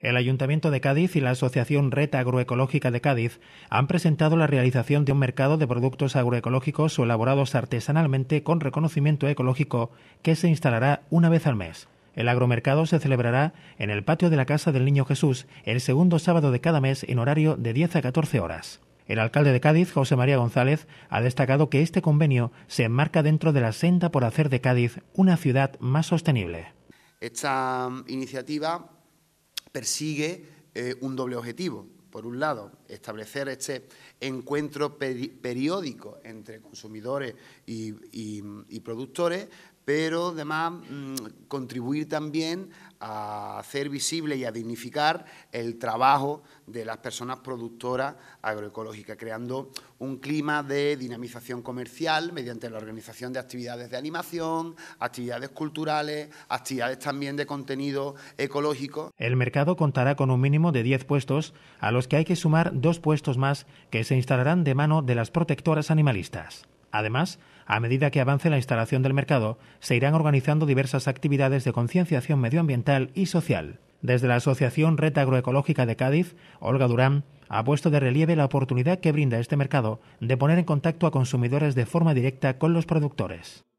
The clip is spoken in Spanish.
El Ayuntamiento de Cádiz y la Asociación Reta Agroecológica de Cádiz han presentado la realización de un mercado de productos agroecológicos o elaborados artesanalmente con reconocimiento ecológico que se instalará una vez al mes. El agromercado se celebrará en el patio de la Casa del Niño Jesús el segundo sábado de cada mes en horario de 10 a 14 horas. El alcalde de Cádiz, José María González, ha destacado que este convenio se enmarca dentro de la senda por hacer de Cádiz una ciudad más sostenible. Esta iniciativa persigue eh, un doble objetivo. Por un lado, establecer este encuentro periódico entre consumidores y, productores, pero además mm, contribuir también a hacer visible y a dignificar el trabajo de las personas productoras agroecológicas, creando un clima de dinamización comercial mediante la organización de actividades de animación, actividades culturales, actividades también de contenido ecológico. El mercado contará con un mínimo de 10 puestos, a los que hay que sumar dos puestos más que se instalarán de mano de las protectoras animalistas. Además, a medida que avance la instalación del mercado, se irán organizando diversas actividades de concienciación medioambiental y social. Desde la Asociación Red Agroecológica de Cádiz, Olga Durán ha puesto de relieve la oportunidad que brinda este mercado de poner en contacto a consumidores de forma directa con los productores.